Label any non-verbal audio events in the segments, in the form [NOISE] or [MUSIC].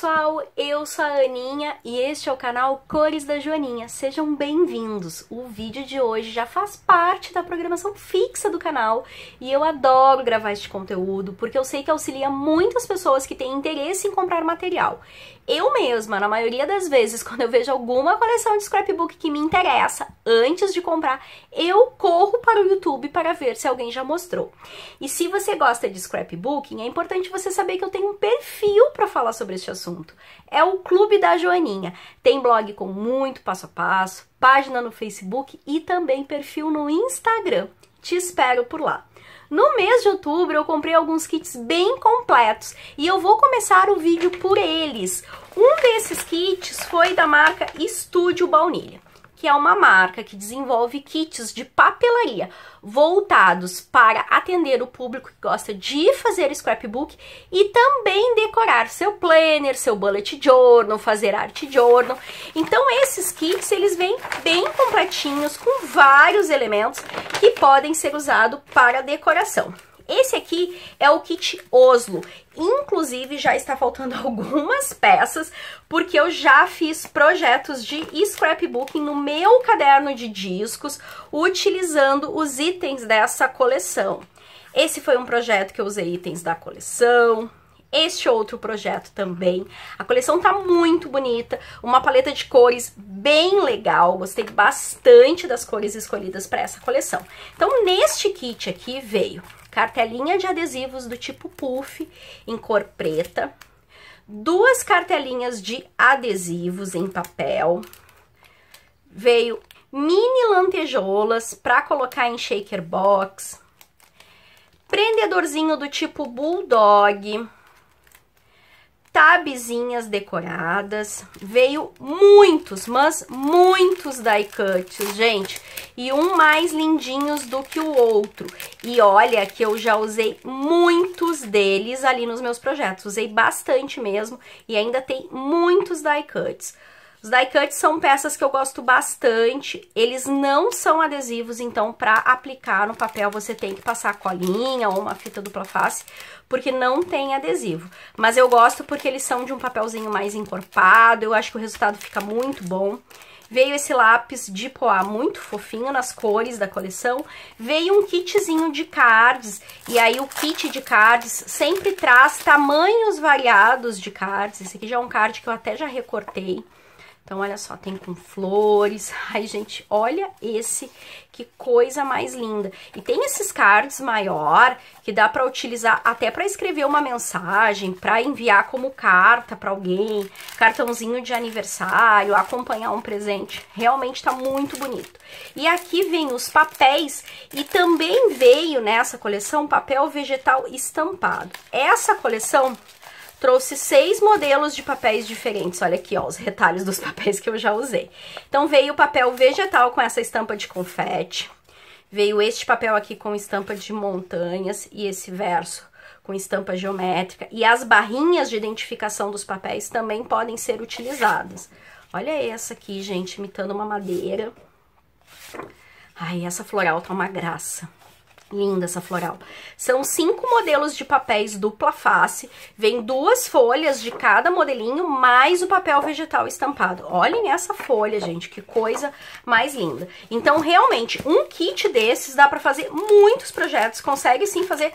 pessoal, eu sou a Aninha e este é o canal Cores da Joaninha. Sejam bem-vindos. O vídeo de hoje já faz parte da programação fixa do canal e eu adoro gravar este conteúdo porque eu sei que auxilia muitas pessoas que têm interesse em comprar material eu mesma, na maioria das vezes, [LAUGHS] quando eu vejo alguma coleção de scrapbook que me interessa antes de comprar, eu corro para o YouTube para ver se alguém já mostrou. E se você gosta de scrapbooking, é importante você saber que eu tenho um perfil para falar sobre este assunto. É o Clube da Joaninha. Tem blog com muito passo a passo, página no Facebook e também perfil no Instagram. Te espero por lá. No mês de outubro eu comprei alguns kits bem completos e eu vou começar o vídeo por eles. Um desses kits foi da marca Estúdio Baunilha que é uma marca que desenvolve kits de papelaria voltados para atender o público que gosta de fazer scrapbook e também decorar seu planner, seu bullet journal, fazer arte journal. Então esses kits eles vêm bem completinhos com vários elementos que podem ser usados para decoração. Esse aqui é o kit Oslo. Inclusive, já está faltando [LAUGHS] algumas peças, porque eu já fiz projetos de scrapbooking no meu caderno de discos, utilizando os itens dessa coleção. Esse foi um projeto que eu usei itens da coleção, este outro projeto também. A coleção tá muito bonita, uma paleta de cores bem legal, gostei bastante das cores escolhidas para essa coleção. Então, neste kit aqui veio Cartelinha de adesivos do tipo puff, em cor preta. Duas cartelinhas de adesivos em papel. Veio mini lantejoulas para colocar em shaker box. Prendedorzinho do tipo bulldog tabezinhas decoradas, veio muitos, mas muitos die cuts, gente, e um mais lindinhos do que o outro. E olha que eu já usei muitos deles ali nos meus projetos, usei bastante mesmo e ainda tem muitos die cuts. Os die cuts são peças que eu gosto bastante, eles não são adesivos, então para aplicar no papel você tem que passar colinha ou uma fita dupla face, porque não tem adesivo. Mas eu gosto porque eles são de um papelzinho mais encorpado, eu acho que o resultado fica muito bom. Veio esse lápis de poá muito fofinho nas cores da coleção. Veio um kitzinho de cards. E aí o kit de cards sempre traz tamanhos variados de cards. Esse aqui já é um card que eu até já recortei. Então, olha só, tem com flores. [LAUGHS] Ai, gente, olha esse, que coisa mais linda. E tem esses cards maior, que dá para utilizar até para escrever uma mensagem, para enviar como carta para alguém, cartãozinho de aniversário, acompanhar um presente. Realmente tá muito bonito. E aqui vem os papéis e também veio nessa coleção papel vegetal estampado. Essa coleção trouxe seis modelos de papéis diferentes. Olha aqui, ó, os retalhos dos [LAUGHS] papéis que eu já usei. Então, veio o papel vegetal com essa estampa de confete. Veio este papel aqui com estampa de montanhas e esse verso com estampa geométrica. E as barrinhas de identificação dos papéis também podem ser utilizadas. Olha essa aqui, gente, imitando uma madeira. Ai, essa floral tá uma graça. Linda essa floral. São cinco modelos de papéis dupla face. Vem duas folhas de cada modelinho, mais o papel vegetal estampado. Olhem essa folha, gente, que coisa mais linda. Então, realmente, um kit desses dá para fazer muitos projetos. Consegue, sim, fazer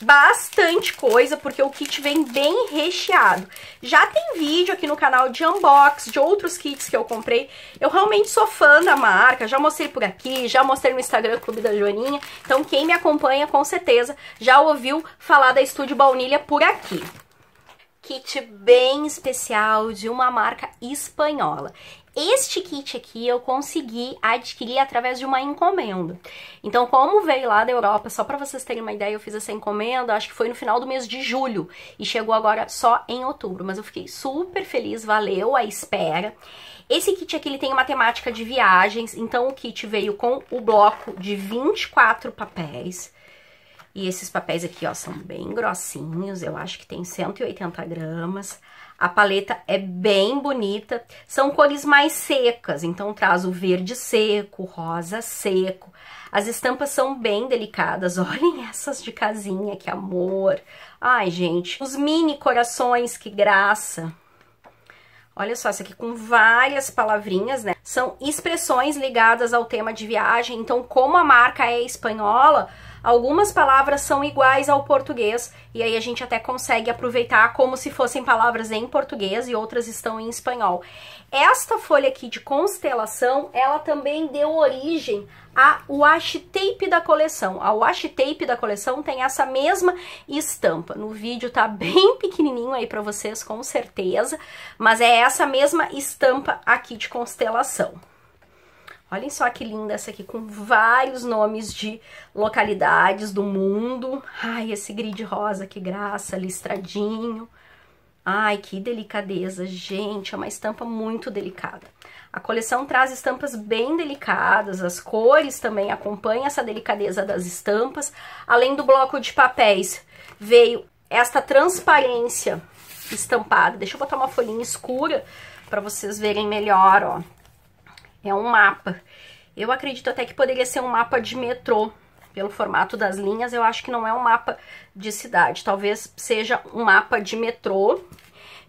bastante coisa, porque o kit vem bem recheado. Já tem vídeo aqui no canal de unbox, de outros kits que eu comprei. Eu realmente sou fã da marca, já mostrei por aqui, já mostrei no Instagram Clube da Joaninha. Então quem me acompanha, com certeza, já ouviu falar da Estúdio Baunilha por aqui kit bem especial de uma marca espanhola. Este kit aqui eu consegui adquirir através de uma encomenda. Então, como veio lá da Europa, só para vocês terem uma ideia, eu fiz essa encomenda, acho que foi no final do mês de julho e chegou agora só em outubro, mas eu fiquei super feliz, valeu a espera. Esse kit aqui ele tem uma temática de viagens, então o kit veio com o bloco de 24 papéis. E esses papéis aqui, ó, são bem grossinhos, eu acho que tem 180 gramas. A paleta é bem bonita, são cores mais secas, então traz o verde seco, rosa seco. As estampas são bem delicadas, [LAUGHS] olhem essas de casinha, que amor. Ai, gente, os mini corações, que graça. Olha só, isso aqui com várias palavrinhas, né? São expressões ligadas ao tema de viagem. Então, como a marca é espanhola, Algumas palavras são iguais ao português e aí a gente até consegue aproveitar como se fossem palavras em português e outras estão em espanhol. Esta folha aqui de constelação, ela também deu origem a washi tape da coleção. A washi tape da coleção tem essa mesma estampa. No vídeo tá bem [LAUGHS] pequenininho aí para vocês, com certeza, mas é essa mesma estampa aqui de constelação. Olhem só que linda essa aqui, com vários nomes de localidades do mundo. Ai, esse grid rosa, que graça, listradinho. Ai, que delicadeza, gente, é uma estampa muito delicada. A coleção traz estampas bem delicadas, as cores também acompanham essa delicadeza das estampas. Além do bloco de papéis, veio esta transparência estampada. Deixa eu botar uma folhinha escura para vocês verem melhor, ó é um mapa. Eu acredito até que poderia ser um mapa de metrô. Pelo formato das linhas, eu acho que não é um mapa de cidade. Talvez seja um mapa de metrô.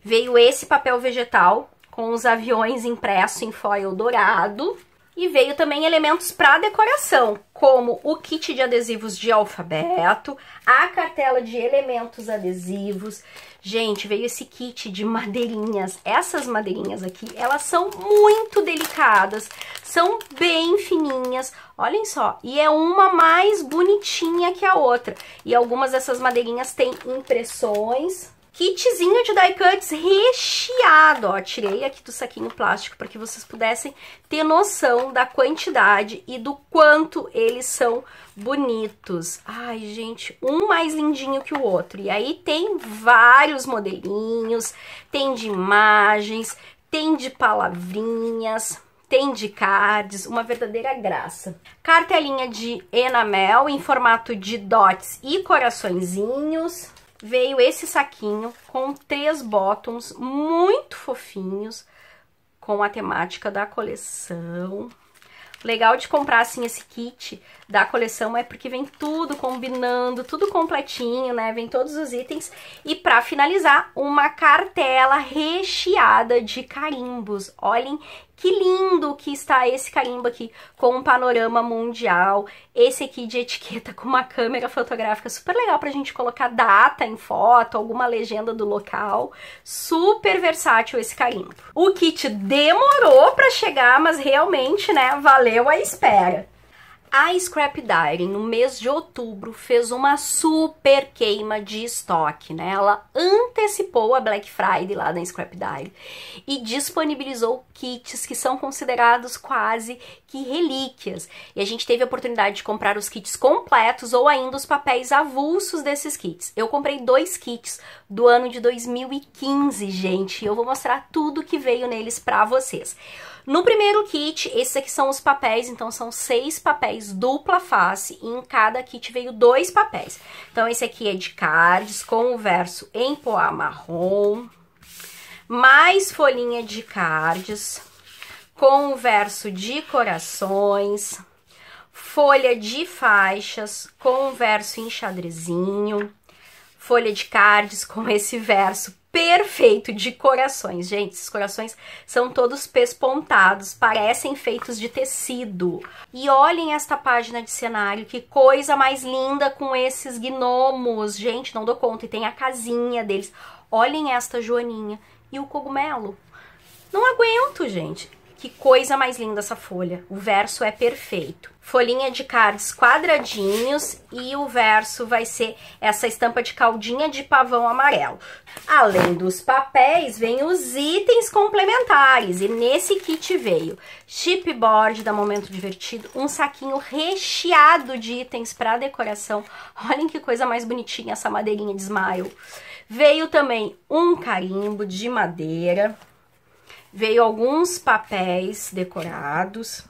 Veio esse papel vegetal com os aviões impresso em foil dourado. E veio também elementos para decoração, como o kit de adesivos de alfabeto, a cartela de elementos adesivos. Gente, veio esse kit de madeirinhas. Essas madeirinhas aqui, elas são muito delicadas, são bem fininhas. Olhem só, e é uma mais bonitinha que a outra. E algumas dessas madeirinhas têm impressões, kitzinho de die cuts recheado, ó, tirei aqui do saquinho plástico para que vocês pudessem ter noção da quantidade e do quanto eles são bonitos. Ai, gente, um mais lindinho que o outro. E aí tem vários modelinhos, tem de imagens, tem de palavrinhas, tem de cards, uma verdadeira graça. Cartelinha de enamel em formato de dots e coraçõezinhos veio esse saquinho com três bottoms muito fofinhos, com a temática da coleção. Legal de comprar, assim, esse kit da coleção é porque vem tudo combinando, tudo completinho, né? Vem todos os itens. E para finalizar, uma cartela recheada de carimbos. Olhem que lindo que está esse carimbo aqui com um panorama mundial. Esse aqui de etiqueta com uma câmera fotográfica super legal pra gente colocar data em foto, alguma legenda do local. Super versátil esse carimbo. O kit demorou para chegar, mas realmente, né, valeu a espera. A Scrap Diary, no mês de outubro, fez uma super queima de estoque, né? Ela antecipou a Black Friday lá da Scrap Diary e disponibilizou kits que são considerados quase que relíquias. E a gente teve a oportunidade de comprar os kits completos ou ainda os papéis avulsos desses kits. Eu comprei dois kits do ano de 2015, gente. E eu vou mostrar tudo que veio neles pra vocês. No primeiro kit, esses aqui são os papéis, então são seis papéis dupla face e em cada kit veio dois papéis. Então esse aqui é de cards com o verso em poá marrom, mais folhinha de cards, com o verso de corações, folha de faixas com o verso em xadrezinho, folha de cards com [LAUGHS] esse verso perfeito de corações. Gente, esses corações são todos pespontados, parecem feitos de tecido. E olhem esta página de cenário, que coisa mais linda com esses gnomos. Gente, não dou conta, e tem a casinha deles. Olhem esta joaninha e o cogumelo. Não aguento, gente. Que coisa mais linda essa folha. O verso é perfeito. Folhinha de cards quadradinhos e o verso vai ser essa estampa de caldinha de pavão amarelo. Além dos papéis, vem os itens complementares. E nesse kit veio chipboard da Momento Divertido, um saquinho recheado de itens para decoração. Olhem que coisa mais bonitinha essa madeirinha de smile. Veio também um carimbo de madeira Veio alguns papéis decorados,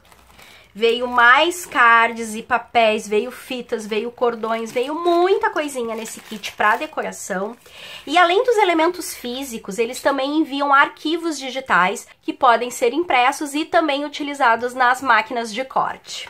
veio mais cards e papéis, veio fitas, veio cordões, veio muita coisinha nesse kit para decoração. E além dos elementos físicos, eles também enviam arquivos digitais que podem ser impressos e também utilizados nas máquinas de corte.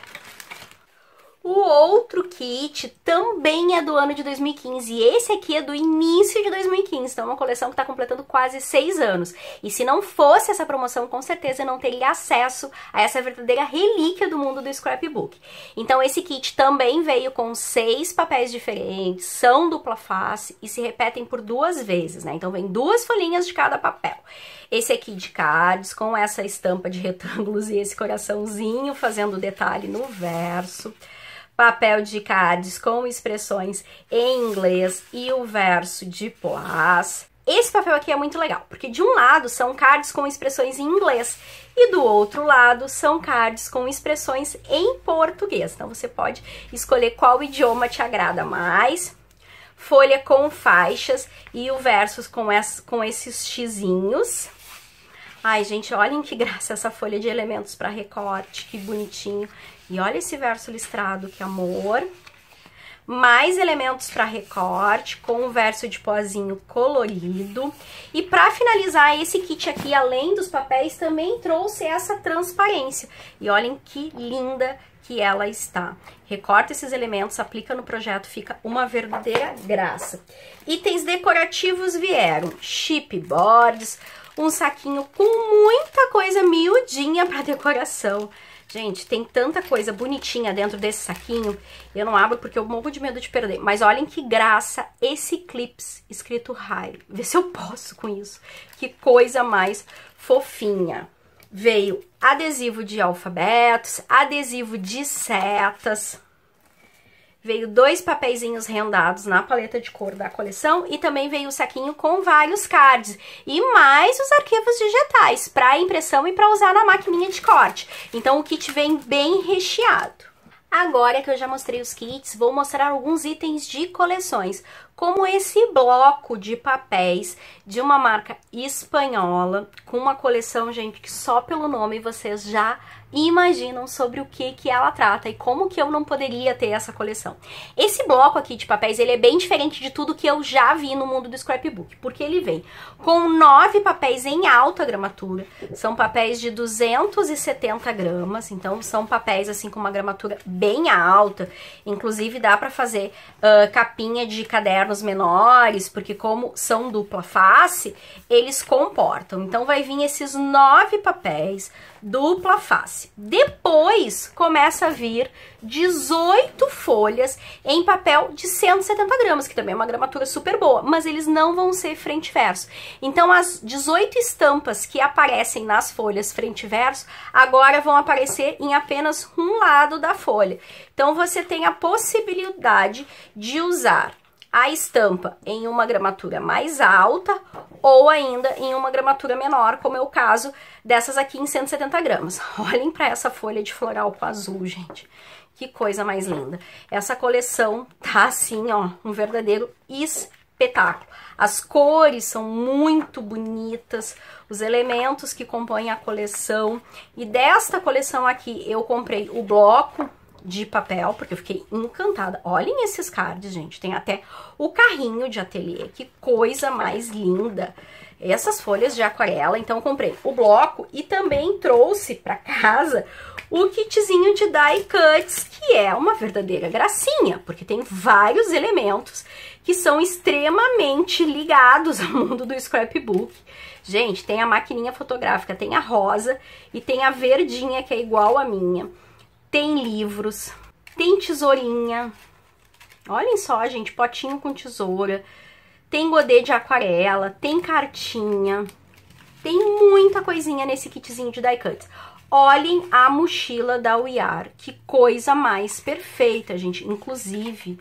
O outro kit também é do ano de 2015 e esse aqui é do início de 2015, então é uma coleção que está completando quase seis anos. E se não fosse essa promoção, com certeza não teria acesso a essa verdadeira relíquia do mundo do scrapbook. Então esse kit também veio com seis papéis diferentes, são dupla face e se repetem por duas vezes, né? Então vem duas folhinhas de cada papel. Esse aqui de cards com essa estampa de retângulos e esse coraçãozinho fazendo detalhe no verso papel de cards com expressões em inglês e o verso de poás. Esse papel aqui é muito legal, porque de um lado são cards com expressões em inglês e do outro lado são cards com expressões em português. Então você pode escolher qual idioma te agrada mais. Folha com faixas e o versos com, com esses xizinhos. Ai, gente, olhem que [LAUGHS] graça essa folha de elementos para recorte, que bonitinho. E olha esse verso listrado, que amor! mais elementos para recorte, com um verso de pozinho colorido. E para finalizar esse kit aqui, além dos papéis, também trouxe essa transparência. E olhem que linda que ela está. Recorta esses elementos, aplica no projeto, fica uma verdadeira graça. Itens decorativos vieram, chipboards, um saquinho com muita coisa miudinha para decoração. Gente, tem tanta coisa bonitinha dentro desse saquinho. Eu não abro porque eu morro de medo de perder. Mas olhem que graça esse clips escrito Rai. Vê se eu posso com isso. Que coisa mais fofinha. Veio adesivo de alfabetos, adesivo de setas. Veio dois papeizinhos rendados na paleta de cor da coleção e também veio o um saquinho com vários cards e mais os arquivos digitais para impressão e para usar na maquininha de corte. Então o kit vem bem recheado. Agora que eu já mostrei os kits, vou mostrar alguns itens de coleções, como esse bloco de papéis de uma marca espanhola, com uma coleção, gente, que só pelo nome vocês já e imaginam sobre o que, que ela trata e como que eu não poderia ter essa coleção. Esse bloco aqui de papéis, ele é bem diferente de tudo que eu já vi no mundo do scrapbook, porque ele vem com nove papéis em alta gramatura, são papéis de 270 gramas, então são papéis assim com uma gramatura bem alta, inclusive dá para fazer uh, capinha de cadernos menores, porque como são dupla face, eles comportam. Então vai vir esses nove papéis dupla face. Depois começa a vir 18 folhas em papel de 170 gramas, que também é uma gramatura super boa, mas eles não vão ser frente e verso. Então as 18 estampas que aparecem nas folhas frente e verso agora vão aparecer em apenas um lado da folha. Então você tem a possibilidade de usar a estampa em uma gramatura mais alta ou ainda em uma gramatura menor, como é o caso dessas aqui em 170 gramas. [LAUGHS] Olhem para essa folha de floral com azul, gente. Que coisa mais linda. Essa coleção tá assim, ó, um verdadeiro espetáculo. As cores são muito bonitas, os elementos que compõem a coleção. E desta coleção aqui eu comprei o bloco, de papel, porque eu fiquei encantada. Olhem esses cards, gente. Tem até o carrinho de ateliê. Que coisa mais linda. Essas folhas de aquarela. Então, eu comprei o bloco e também trouxe para casa o kitzinho de die cuts, que é uma verdadeira gracinha, porque tem vários elementos que são extremamente ligados [LAUGHS] ao mundo do scrapbook. Gente, tem a maquininha fotográfica, tem a rosa e tem a verdinha, que é igual a minha tem livros, tem tesourinha. Olhem só, gente, potinho com tesoura. Tem godê de aquarela, tem cartinha. Tem muita coisinha nesse kitzinho de die cuts. Olhem a mochila da Are, que coisa mais perfeita, gente. Inclusive,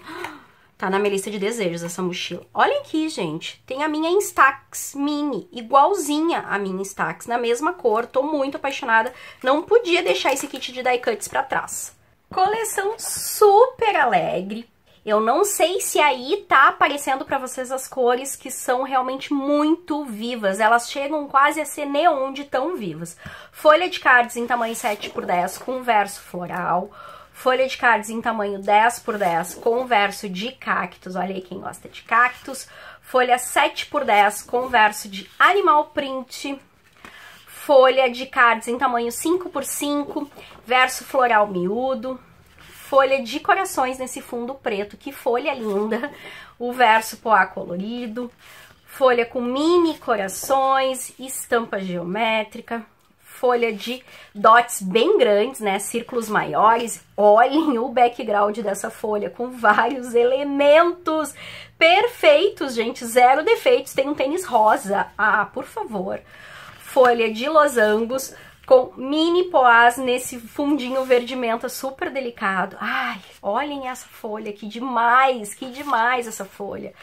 Tá na minha lista de desejos essa mochila. Olha aqui, gente. Tem a minha Instax Mini, igualzinha a minha Instax, na mesma cor. Tô muito apaixonada. Não podia deixar esse kit de die cuts pra trás. Coleção super alegre, eu não sei se aí tá aparecendo pra vocês as cores que são realmente muito vivas. Elas chegam quase a ser neon de tão vivas. Folha de cards em tamanho 7 por 10 com verso floral. Folha de cards em tamanho 10 por 10 com verso de cactos. Olha aí quem gosta de cactos. Folha 7 por 10 com verso de animal print folha de cards em tamanho 5 por 5 verso floral miúdo, folha de corações nesse fundo preto. Que folha linda! O verso poá colorido, folha com mini corações, estampa geométrica, folha de dots bem grandes, né? Círculos maiores. Olhem o background dessa folha com vários elementos perfeitos, gente. Zero defeitos. Tem um tênis rosa. Ah, por favor. Folha de losangos com mini poás nesse fundinho verde menta super delicado. Ai, olhem essa folha, que demais, que demais essa folha.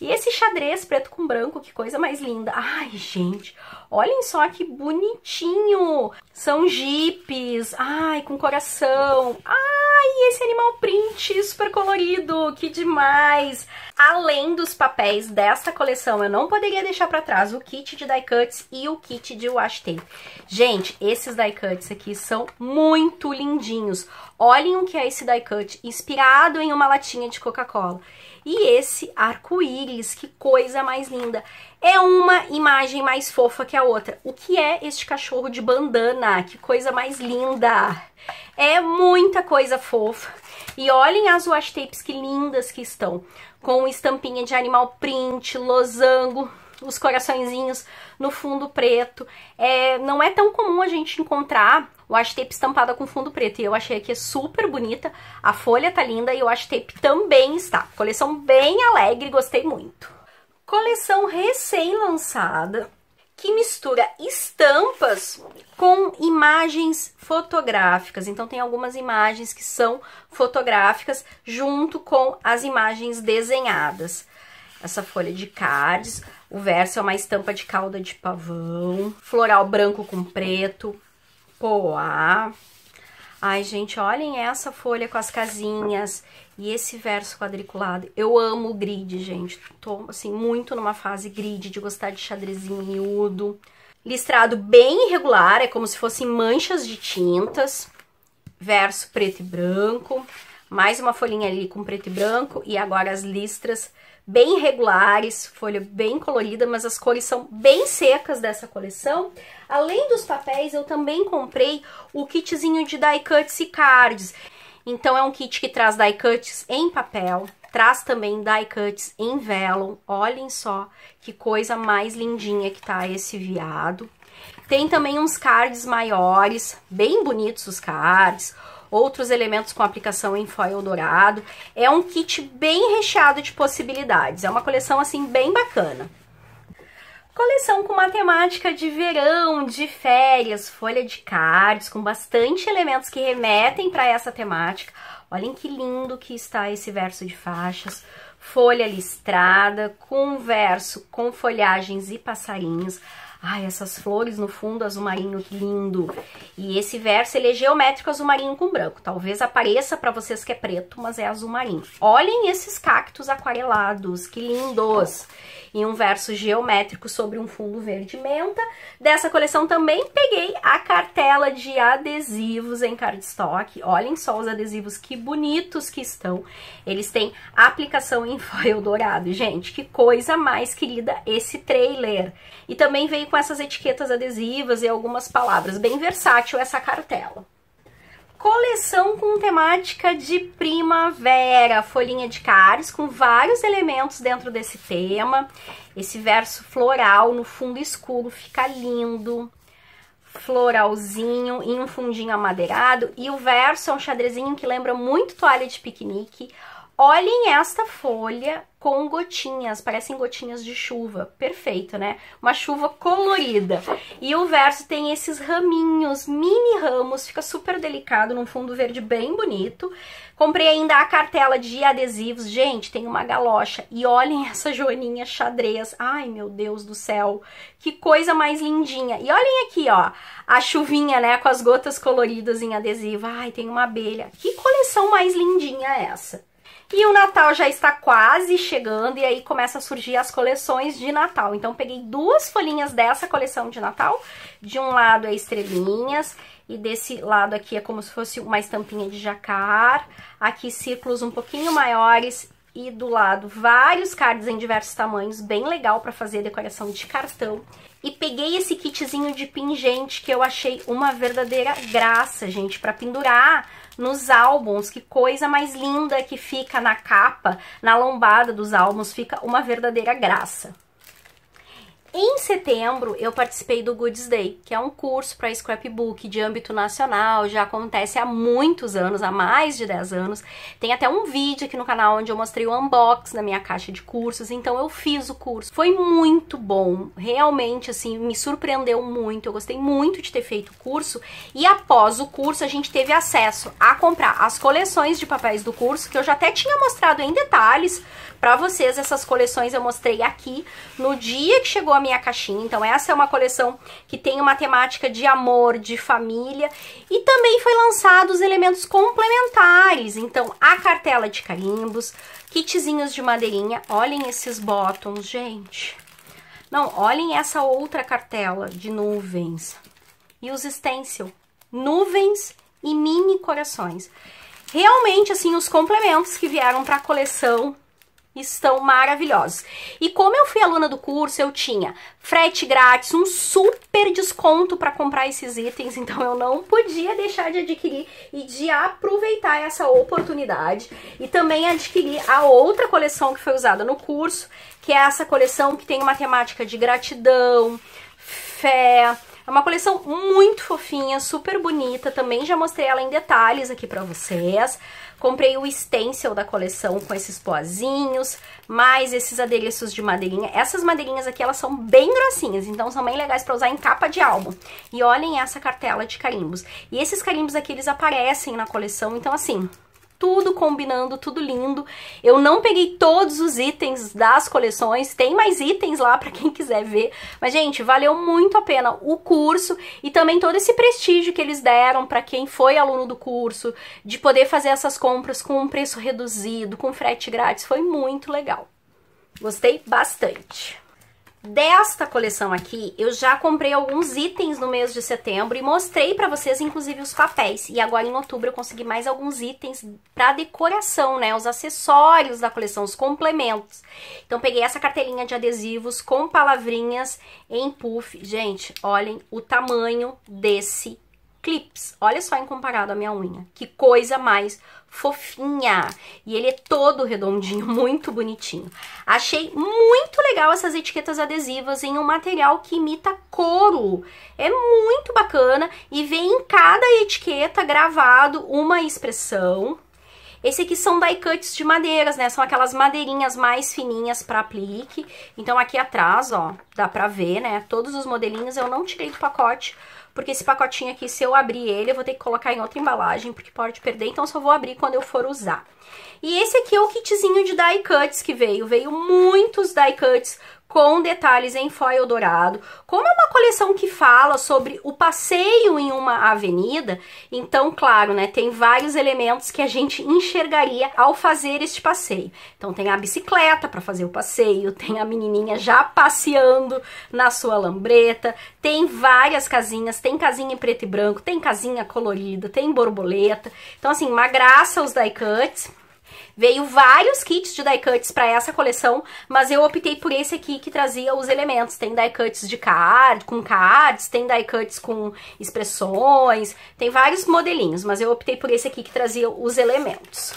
E esse xadrez preto com branco, que coisa mais linda. Ai, gente, olhem só que bonitinho. São jipes, ai, com coração. Ai, esse animal print super colorido, que demais. Além dos papéis desta coleção, eu não poderia deixar pra trás o kit de die cuts e o kit de washi tape. Gente, esses die cuts aqui são muito lindinhos. Olhem o que é esse die cut, inspirado em uma latinha de Coca-Cola. E esse arco-íris, que coisa mais linda. É uma imagem mais fofa que a outra. O que é este cachorro de bandana? Que coisa mais linda! É muita coisa fofa. E olhem as washi tapes que lindas que estão. Com estampinha de animal print, losango, os coraçõezinhos no fundo preto. É, não é tão comum a gente encontrar washi tape estampada com fundo preto. E eu achei aqui super bonita. A folha tá linda e o washi tape também está. Coleção bem alegre, gostei muito. Coleção recém-lançada que mistura estampas com imagens fotográficas. Então tem algumas imagens que são fotográficas junto com as imagens desenhadas. Essa folha de cards, o verso é uma estampa de cauda de pavão, floral branco com preto, poá. Ai, gente, olhem essa folha com as casinhas e esse verso quadriculado. Eu amo grid, gente. Tô, assim, muito numa fase grid, de gostar de xadrezinho miúdo. Listrado bem irregular, é como se fossem manchas de tintas. Verso preto e branco mais uma folhinha ali com preto e branco e agora as listras bem regulares, folha bem colorida, mas as cores são bem secas dessa coleção. Além dos papéis, eu também comprei o kitzinho de die cuts e cards. Então é um kit que traz die cuts em papel, traz também die cuts em vellum. Olhem só que coisa mais lindinha que tá esse viado. Tem também uns cards maiores, bem bonitos os cards outros elementos com aplicação em foil dourado. É um kit bem recheado de possibilidades, é uma coleção assim bem bacana. Coleção com matemática de verão, de férias, folha de cards, com bastante elementos que remetem para essa temática. Olhem que lindo que está esse verso de faixas, folha listrada, com verso com folhagens e passarinhos. Ai, essas flores no fundo azul marinho, que lindo. E esse verso, ele é geométrico azul marinho com branco. Talvez apareça para vocês que é preto, mas é azul marinho. Olhem esses cactos aquarelados, que lindos. E um verso geométrico sobre um fundo verde menta. Dessa coleção também peguei a cartela de adesivos em cardstock. Olhem só os adesivos, que bonitos que estão. Eles têm aplicação em foil dourado. Gente, que coisa mais querida esse trailer. E também veio com essas etiquetas adesivas e algumas palavras. Bem versátil essa cartela. Coleção com temática de primavera, folhinha de cares, com vários elementos dentro desse tema. Esse verso floral no fundo escuro fica lindo floralzinho em um fundinho amadeirado e o verso é um xadrezinho que lembra muito toalha de piquenique. Olhem esta folha com gotinhas, parecem gotinhas de chuva. Perfeito, né? Uma chuva colorida. E o verso tem esses raminhos, mini ramos, fica super delicado, num fundo verde bem bonito. Comprei ainda a cartela de adesivos. Gente, tem uma galocha. E olhem [LAUGHS] essa joaninha xadrez. Ai, meu Deus do céu. Que coisa mais lindinha. E olhem aqui, ó. A chuvinha, né? Com as gotas coloridas em adesivo. Ai, tem uma abelha. Que coleção mais lindinha é essa. E o Natal já está quase chegando e aí começa a surgir as coleções de Natal. Então peguei duas folhinhas dessa coleção de Natal. De um lado é estrelinhas e desse lado aqui é como se fosse uma estampinha de jacar. Aqui círculos um pouquinho maiores e do lado vários cards em diversos tamanhos, bem legal para fazer decoração de cartão. E peguei esse kitzinho de pingente que eu achei uma verdadeira graça, gente, para pendurar nos álbuns. Que coisa mais linda que fica na capa, na lombada dos álbuns, fica uma verdadeira graça. Em setembro, eu participei do Goods Day, que é um curso para scrapbook de âmbito nacional, já acontece há muitos anos, há mais de 10 anos. Tem até um vídeo aqui no canal onde eu mostrei o unbox da minha caixa de cursos, então eu fiz o curso. Foi muito bom, realmente, assim, me surpreendeu muito. Eu gostei muito de ter feito o curso e após o curso a gente teve acesso a comprar as coleções de papéis do curso, que eu já até tinha mostrado em detalhes para vocês. Essas coleções eu mostrei aqui no dia que chegou a a minha caixinha. Então essa é uma coleção que tem uma temática de amor, de família. E também foi lançado os elementos complementares. Então a cartela de carimbos, kitzinhos de madeirinha. Olhem esses bottoms, gente. Não, olhem essa outra cartela de nuvens. E os stencil. Nuvens e mini corações. Realmente, assim, os complementos que vieram para a coleção estão maravilhosos. E como eu fui aluna do curso, eu tinha frete grátis, um super desconto para comprar esses itens, então eu não podia deixar de adquirir e de aproveitar essa oportunidade. E também adquirir a outra coleção que foi usada no curso, que é essa coleção que tem uma temática de gratidão, fé, é uma coleção muito fofinha, super bonita, também já mostrei ela em detalhes aqui para vocês. Comprei o stencil da coleção com esses pozinhos, mais esses adereços de madeirinha. Essas madeirinhas aqui, elas são bem grossinhas, então são bem legais pra usar em capa de álbum. E olhem essa cartela de carimbos. E esses carimbos aqui, eles aparecem na coleção, então assim tudo combinando, tudo lindo. Eu não peguei todos os itens das coleções, tem mais itens lá para quem quiser ver. Mas, gente, valeu muito a pena o curso e também todo esse prestígio que eles deram para quem foi aluno do curso, de poder fazer essas compras com um preço reduzido, com frete grátis, foi muito legal. Gostei bastante. Desta coleção aqui, eu já comprei alguns itens no mês de setembro e mostrei pra vocês, inclusive, os papéis. E agora, em outubro, eu consegui mais alguns itens pra decoração, né? Os acessórios da coleção, os complementos. Então, peguei essa cartelinha de adesivos com palavrinhas em puff. Gente, olhem o tamanho desse clips. Olha só em comparado à minha unha. Que coisa mais fofinha. E ele é todo redondinho, [LAUGHS] muito bonitinho. Achei muito legal essas etiquetas adesivas em um material que imita couro. É muito bacana e vem em cada etiqueta gravado uma expressão. Esse aqui são die cuts de madeiras, né? São aquelas madeirinhas mais fininhas para aplique. Então aqui atrás, ó, dá pra ver, né? Todos os modelinhos eu não tirei do pacote, porque esse pacotinho aqui, se eu abrir ele, eu vou ter que colocar em outra embalagem, porque pode perder, então só vou abrir quando eu for usar. E esse aqui é o kitzinho de die cuts que veio, veio muitos die cuts com detalhes em foil dourado. Como é uma coleção que fala sobre o passeio em uma avenida, então, claro, né, tem vários elementos que a gente enxergaria ao fazer este passeio. Então, tem a bicicleta para fazer o passeio, [LAUGHS] tem a menininha já passeando na sua lambreta, tem várias casinhas, tem casinha em preto e branco, tem casinha colorida, tem borboleta. Então, assim, uma graça os die cuts. Veio vários kits de die cuts pra essa coleção, mas eu optei por esse aqui que trazia os elementos. Tem die cuts de card, com cards, tem die cuts com expressões, tem vários modelinhos, mas eu optei por esse aqui que trazia os elementos.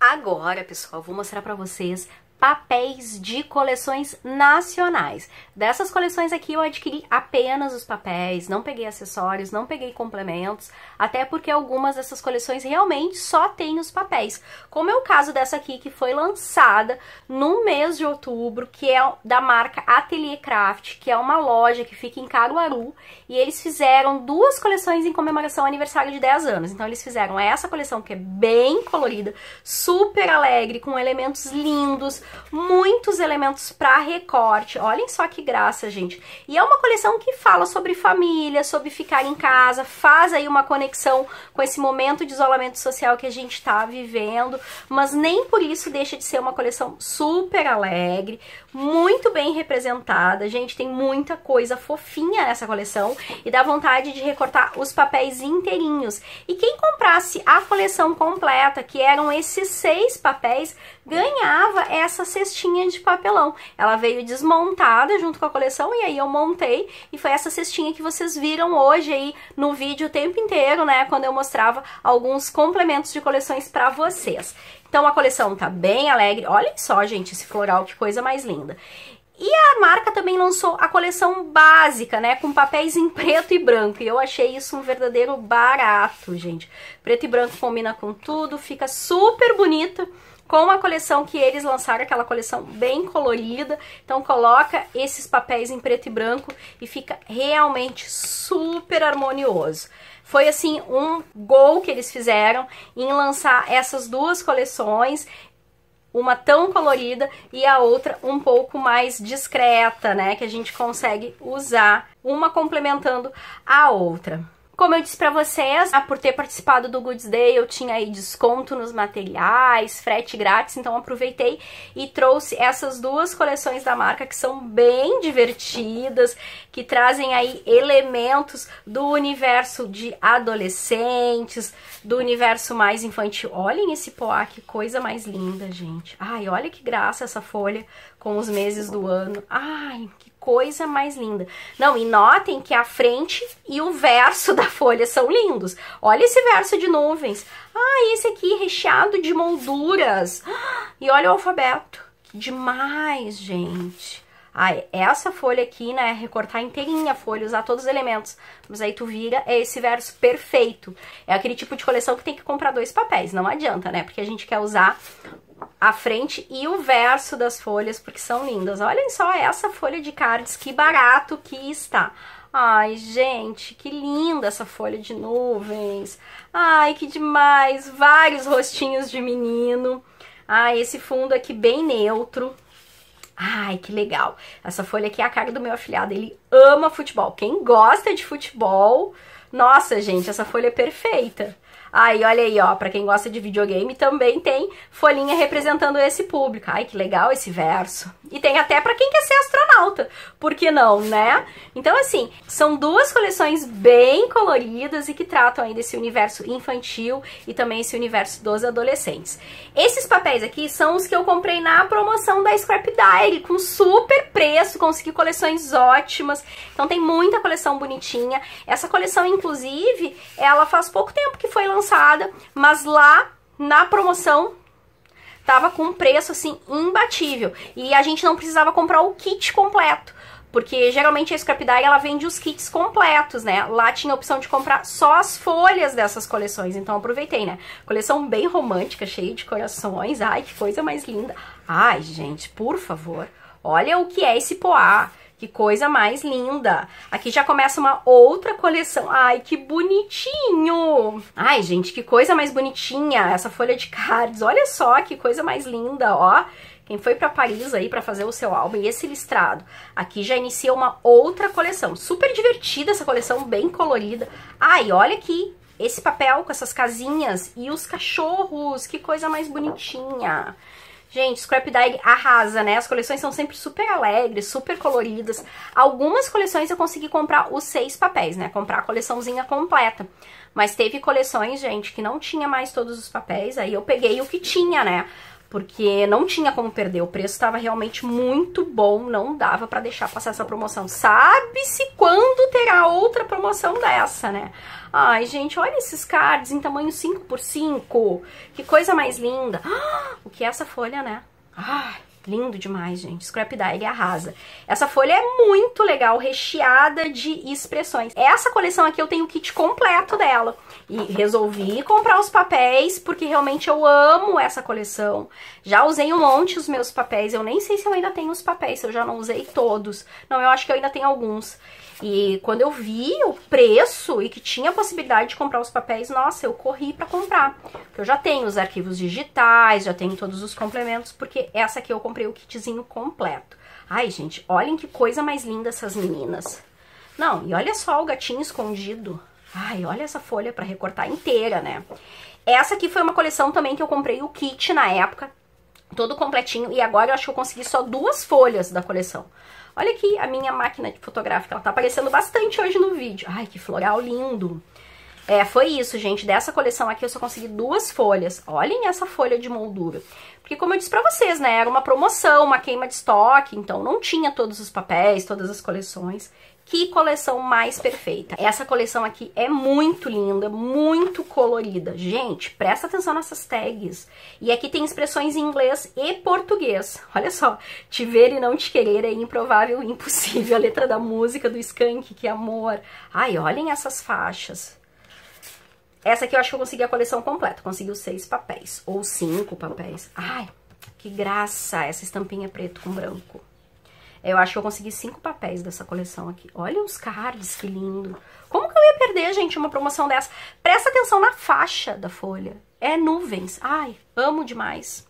Agora, pessoal, vou mostrar pra vocês papéis de coleções nacionais. Dessas coleções aqui eu adquiri apenas os papéis, não peguei acessórios, não peguei complementos, até porque algumas dessas coleções realmente só tem os papéis. Como é o caso dessa aqui que foi lançada no mês de outubro, que é da marca Atelier Craft, que é uma loja que fica em Caruaru, e eles fizeram duas coleções em comemoração ao aniversário de 10 anos. Então eles fizeram essa coleção que é bem colorida, super alegre, com elementos lindos, muitos elementos para recorte. Olhem só que graça, gente. E é uma coleção que fala sobre família, sobre ficar em casa, faz aí uma conexão com esse momento de isolamento social que a gente está vivendo, mas nem por isso deixa de ser uma coleção super alegre, muito bem representada. Gente, tem muita coisa fofinha nessa coleção e dá vontade de recortar os papéis inteirinhos. E quem comprasse a coleção completa, que eram esses seis papéis, ganhava essa cestinha de papelão. Ela veio desmontada junto com a coleção e aí eu montei e foi essa cestinha que vocês viram hoje aí no vídeo o tempo inteiro, né, quando eu mostrava alguns complementos de coleções para vocês. Então a coleção tá bem alegre. Olhem só, gente, esse floral, que coisa mais linda. E a marca também lançou a coleção básica, né, com papéis em preto e branco. E eu achei isso um verdadeiro barato, gente. Preto e branco combina com tudo, fica super bonita com a coleção que eles lançaram, aquela coleção bem colorida. Então coloca esses papéis em preto e branco e fica realmente super harmonioso. Foi assim um gol que eles fizeram em lançar essas duas coleções, uma tão colorida e a outra um pouco mais discreta, né, que a gente consegue usar uma complementando a outra. Como eu disse para vocês, ah, por ter participado do Goods Day, eu tinha aí desconto nos materiais, frete grátis, então aproveitei e trouxe essas duas coleções da marca que são bem divertidas, que trazem aí elementos do universo de adolescentes, do universo mais infantil. Olhem esse poá, que coisa mais linda, gente. Ai, olha que graça essa folha com os meses do ano. Ai, que coisa mais linda. Não, e notem que a frente e o verso [LAUGHS] da folha são lindos. Olha esse verso de nuvens. Ah, esse aqui recheado de molduras. [GASPS] E olha o alfabeto. Que demais, gente. Ah, essa folha aqui, né, recortar inteirinha a folha, usar todos os elementos. Mas aí tu vira, é esse verso perfeito. É aquele tipo de coleção que tem que comprar dois papéis, não adianta, né? Porque a gente quer usar a frente e o verso das folhas, porque são lindas. Olhem só essa folha de cards, que barato que está. Ai, gente, que linda essa folha de nuvens. Ai, que demais, vários rostinhos de menino. Ai, esse fundo aqui bem neutro. Ai, que legal. Essa folha aqui é a cara do meu afilhado, ele ama futebol. Quem gosta de futebol, nossa, gente, essa folha é perfeita. Aí, olha aí, ó, para quem gosta de videogame também tem folhinha representando esse público. Ai, que legal esse verso. E tem até para quem quer ser astronauta, por que não, né? Então, assim, são duas coleções bem coloridas e que tratam ainda esse universo infantil e também esse universo dos adolescentes. Esses papéis aqui são os que eu comprei na promoção da Scrap Diary, com super preço, consegui coleções ótimas. Então tem muita coleção bonitinha. Essa coleção, inclusive, ela faz pouco tempo que foi lançada mas lá na promoção tava com um preço assim imbatível. E a gente não precisava comprar o kit completo. Porque geralmente a Scrap ela vende os kits completos, né? Lá tinha a opção de comprar só as folhas dessas coleções, então aproveitei, né? Coleção bem romântica, cheia de corações. Ai, que coisa mais linda. Ai, gente, por favor, olha o que é esse poá. Que coisa mais linda. Aqui já começa uma outra coleção. Ai, que bonitinho. Ai, gente, que coisa mais bonitinha essa folha de cards. Olha só que coisa mais linda, ó. Quem foi para Paris aí para fazer o seu álbum e esse listrado. Aqui já inicia uma outra coleção. Super divertida essa coleção, bem colorida. Ai, olha aqui esse papel com essas casinhas e os cachorros. Que coisa mais bonitinha. Gente, Scrap Die arrasa, né? As coleções são sempre super alegres, super coloridas. Algumas coleções eu consegui comprar os seis papéis, né? Comprar a coleçãozinha completa. Mas teve coleções, gente, que não tinha mais todos os papéis, aí eu peguei o que tinha, né? porque não tinha como perder, o preço estava realmente muito bom, não dava para deixar passar essa promoção. Sabe-se quando terá outra promoção dessa, né? Ai, gente, olha esses cards em tamanho 5 por 5 que coisa mais linda. Ah, [GASPS] o que é essa folha, né? Ai, Lindo demais, gente. Scrap Die, ele arrasa. Essa folha é muito legal, recheada de expressões. Essa coleção aqui eu tenho o kit completo dela. E resolvi comprar os papéis, porque realmente eu amo essa coleção. Já usei um monte os meus papéis. Eu nem sei se eu ainda tenho os papéis, se eu já não usei todos. Não, eu acho que eu ainda tenho alguns. E quando eu vi o preço e que tinha a possibilidade de comprar os papéis, nossa, eu corri para comprar. Porque eu já tenho os arquivos digitais, já tenho todos os complementos, porque essa aqui eu comprei o kitzinho completo. Ai, gente, olhem que coisa mais linda essas meninas. Não, e olha só o gatinho escondido. Ai, olha essa folha para recortar inteira, né? Essa aqui foi uma coleção também que eu comprei o kit na época, todo completinho. E agora eu acho que eu consegui só duas folhas da coleção. Olha aqui a minha máquina de fotográfica, ela tá aparecendo bastante hoje no vídeo. Ai, que floral lindo! É, foi isso, gente. Dessa coleção aqui eu só consegui duas folhas. Olhem essa folha de moldura. Porque como eu disse pra vocês, né, era uma promoção, uma queima de estoque, então não tinha todos os papéis, todas as coleções. Que coleção mais perfeita. Essa coleção aqui é muito linda, muito colorida. Gente, presta atenção nessas tags. E aqui tem expressões em inglês e português. Olha só, te ver e não te querer é improvável e [LAUGHS] impossível. A letra da música do Skank, que amor. Ai, olhem essas faixas. Essa aqui eu acho que eu consegui a coleção completa. Consegui os seis papéis, ou cinco papéis. Ai, que graça essa estampinha preto com branco. Eu acho que eu consegui cinco papéis dessa coleção aqui. Olha os cards, que lindo. Como que eu ia perder, gente, uma promoção dessa? Presta atenção na faixa da folha. É nuvens. Ai, amo demais.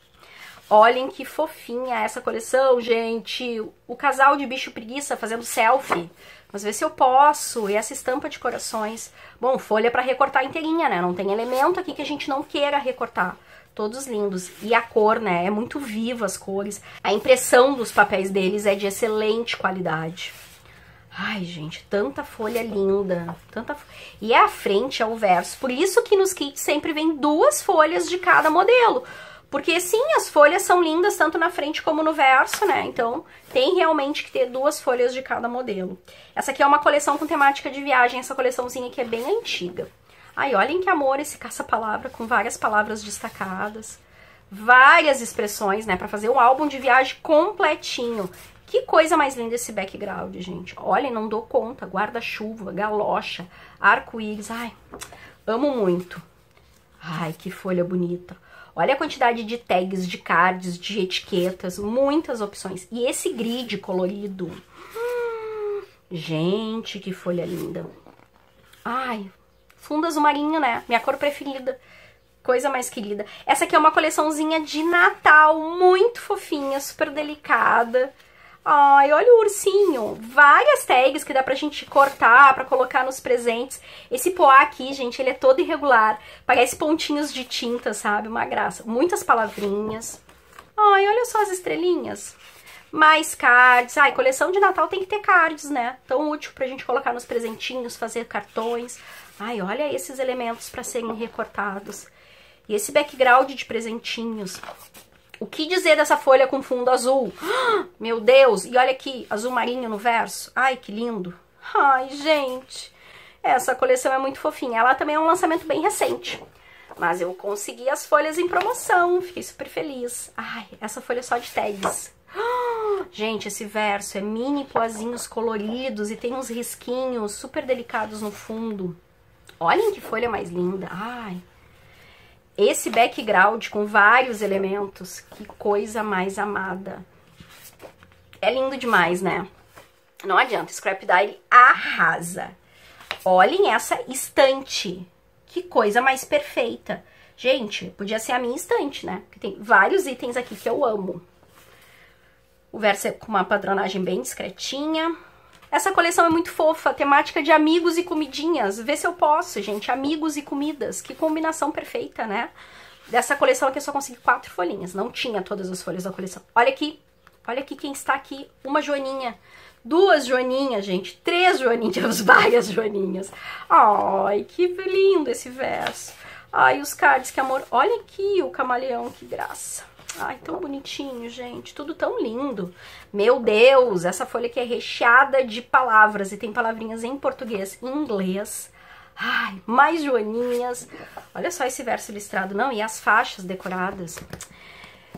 Olhem que fofinha essa coleção, gente. O casal de bicho preguiça fazendo selfie. Mas ver se eu posso. E essa estampa de corações. Bom, folha para recortar inteirinha, né? Não tem elemento aqui que a gente não queira recortar. Todos lindos. E a cor, né? É muito viva as cores. A impressão dos papéis deles é de excelente qualidade. Ai, gente, tanta folha linda, tanta E a frente é o verso. Por isso que nos kits sempre vem duas folhas de cada modelo. Porque sim, as folhas são lindas tanto na frente como no verso, né? Então, tem realmente que ter duas folhas de cada modelo. Essa aqui é uma coleção com temática de viagem, essa coleçãozinha aqui é bem antiga. Aí, olhem que amor esse caça-palavra, com várias palavras destacadas, várias expressões, né? Pra fazer um álbum de viagem completinho. Que coisa mais linda esse background, gente. Olhem, não dou conta. Guarda-chuva, galocha, arco-íris. Ai, amo muito. Ai, que folha bonita. Olha a quantidade de tags, de cards, de etiquetas, muitas opções. E esse grid colorido. Hum, gente, que folha linda. Ai, fundo azul marinho, né? Minha cor preferida. Coisa mais querida. Essa aqui é uma coleçãozinha de Natal, muito fofinha, super delicada. Ai, olha o ursinho. Várias tags que dá pra gente cortar, pra colocar nos presentes. Esse poá aqui, gente, ele é todo irregular. Parece pontinhos de tinta, sabe? Uma graça. Muitas palavrinhas. Ai, olha só as estrelinhas. Mais cards. Ai, coleção de Natal tem que ter cards, né? Tão útil pra gente colocar nos presentinhos, fazer cartões. Ai, olha esses elementos pra serem recortados. E esse background de presentinhos. O que dizer dessa folha com fundo azul? [GASPS] Meu Deus! E olha aqui, azul marinho no verso. Ai, que lindo! Ai, gente! Essa coleção é muito fofinha. Ela também é um lançamento bem recente. Mas eu consegui as folhas em promoção. Fiquei super feliz. Ai, essa folha é só de tags. [GASPS] Gente, esse verso é mini poazinhos coloridos e tem uns risquinhos super delicados no fundo. Olhem que folha mais linda. Ai, esse background com vários elementos, que coisa mais amada. É lindo demais, né? Não adianta, Scrap Diary arrasa. Olhem essa estante, que coisa mais perfeita. Gente, podia ser a minha estante, né? Porque tem vários itens aqui que eu amo. O verso é com uma padronagem bem discretinha. Essa coleção é muito fofa, temática de amigos e comidinhas. Vê se eu posso, gente. Amigos e comidas. Que combinação perfeita, né? Dessa coleção aqui eu só consegui quatro folhinhas. Não tinha todas as folhas da coleção. Olha aqui. Olha aqui quem está aqui. Uma joaninha. Duas joaninhas, gente. Três joaninhas. [LAUGHS] Várias joaninhas. Ai, que lindo esse verso. Ai, os cards, que amor. Olha aqui o camaleão, que graça. Ai, tão bonitinho, gente. Tudo tão lindo. Meu Deus, essa folha aqui é recheada de palavras e tem palavrinhas em português e inglês. Ai, mais joaninhas. Olha só esse verso listrado, não? E as faixas decoradas.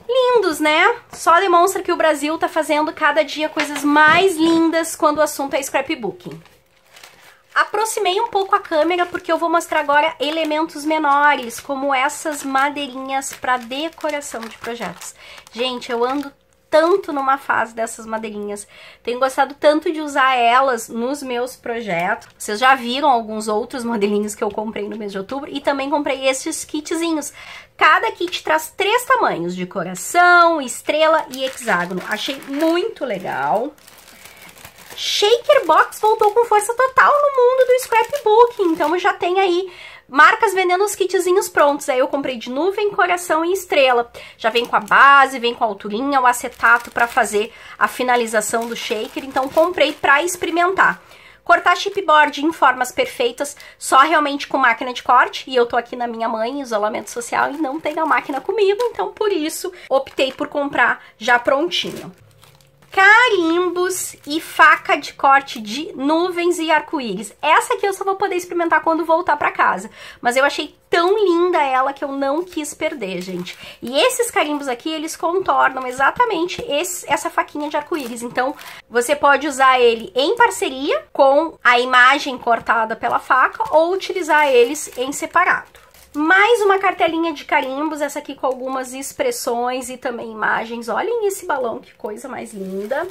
Lindos, né? Só demonstra que o Brasil tá fazendo cada dia coisas mais lindas quando o assunto é scrapbooking. Aproximei um pouco a câmera porque eu vou mostrar agora elementos menores, como essas madeirinhas para decoração de projetos. Gente, eu ando tanto numa fase dessas madeirinhas. Tenho gostado tanto de usar elas nos meus projetos. Vocês já viram alguns outros modelinhos que eu comprei no mês de outubro e também comprei esses kitzinhos. Cada kit traz três tamanhos, de coração, estrela e hexágono. Achei muito legal. Shaker Box voltou com força total no mundo do scrapbook, então já tem aí marcas vendendo os kitzinhos prontos. Aí eu comprei de nuvem, coração e estrela. Já vem com a base, vem com a alturinha, o acetato para fazer a finalização do shaker, então comprei para experimentar. Cortar chipboard em formas perfeitas, só realmente com máquina de corte, e eu tô aqui na minha mãe, isolamento social, e não tem a máquina comigo, então por isso optei por comprar já prontinho carimbos e faca de corte de nuvens e arco-íris. Essa aqui eu só vou poder experimentar quando voltar para casa, mas eu achei tão linda ela que eu não quis perder, gente. E esses carimbos aqui, eles contornam exatamente esse, essa faquinha de arco-íris. Então, você pode usar ele em parceria com a imagem cortada pela faca ou utilizar eles em separado. Mais uma cartelinha de carimbos, essa aqui com algumas expressões e também imagens. Olhem esse balão, que coisa mais linda.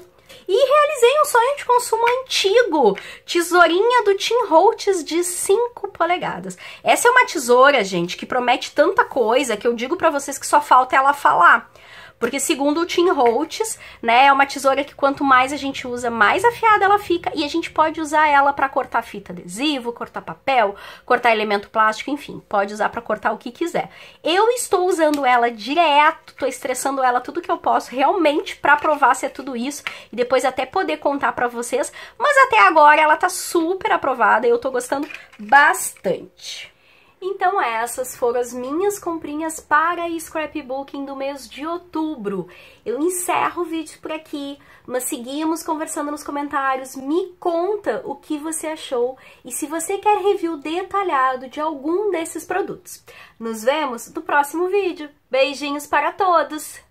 E realizei um sonho de consumo antigo, tesourinha do Tim Holtz de 5 polegadas. Essa é uma tesoura, gente, que promete tanta coisa que eu digo para vocês que só falta ela falar. Porque segundo o Tim Holtz, né, é uma tesoura que quanto mais a gente usa, mais afiada ela fica e a gente pode usar ela para cortar fita adesivo, cortar papel, cortar elemento plástico, enfim, pode usar para cortar o que quiser. Eu estou usando ela direto, estou estressando ela tudo que eu posso realmente para provar se é tudo isso e depois até poder contar para vocês, mas até agora ela tá super aprovada e eu tô gostando bastante. Então essas foram as minhas comprinhas para scrapbooking do mês de outubro. Eu encerro o vídeo por aqui, mas seguimos conversando nos comentários. Me conta o que você achou e se você quer review detalhado de algum desses produtos. Nos vemos no próximo vídeo. Beijinhos para todos!